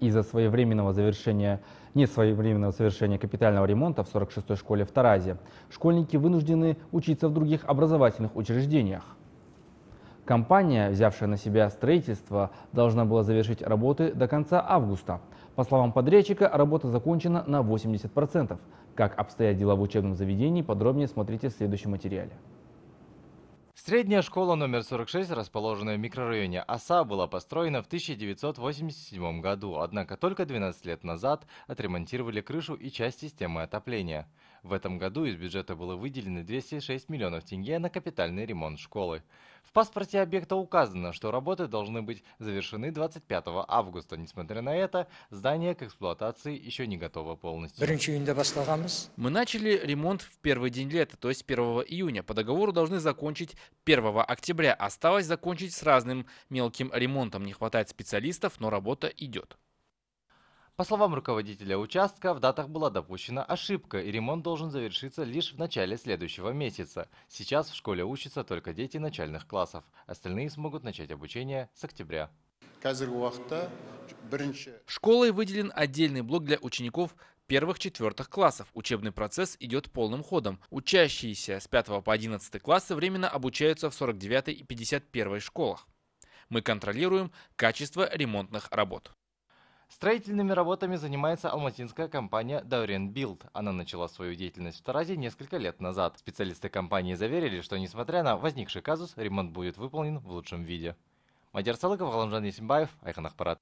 из-за своевременного завершения не своевременного завершения капитального ремонта в 46-й школе в Таразе школьники вынуждены учиться в других образовательных учреждениях. Компания, взявшая на себя строительство, должна была завершить работы до конца августа. По словам подрядчика, работа закончена на 80%. Как обстоят дела в учебном заведении, подробнее смотрите в следующем материале. Средняя школа номер 46, расположенная в микрорайоне Оса, была построена в 1987 году, однако только 12 лет назад отремонтировали крышу и часть системы отопления. В этом году из бюджета было выделено 206 миллионов тенге на капитальный ремонт школы. В паспорте объекта указано, что работы должны быть завершены 25 августа. Несмотря на это, здание к эксплуатации еще не готово полностью. Мы начали ремонт в первый день лета, то есть 1 июня. По договору должны закончить 1 октября. Осталось закончить с разным мелким ремонтом. Не хватает специалистов, но работа идет. По словам руководителя участка, в датах была допущена ошибка, и ремонт должен завершиться лишь в начале следующего месяца. Сейчас в школе учатся только дети начальных классов. Остальные смогут начать обучение с октября. Школой выделен отдельный блок для учеников первых-четвертых классов. Учебный процесс идет полным ходом. Учащиеся с 5 по 11 класса временно обучаются в 49 и 51 школах. Мы контролируем качество ремонтных работ. Строительными работами занимается алматинская компания Даурен Build. Она начала свою деятельность в Таразе несколько лет назад. Специалисты компании заверили, что несмотря на возникший казус, ремонт будет выполнен в лучшем виде. Мадияр Салыков, Галамжан Есимбаев, Айхан Ахпарат.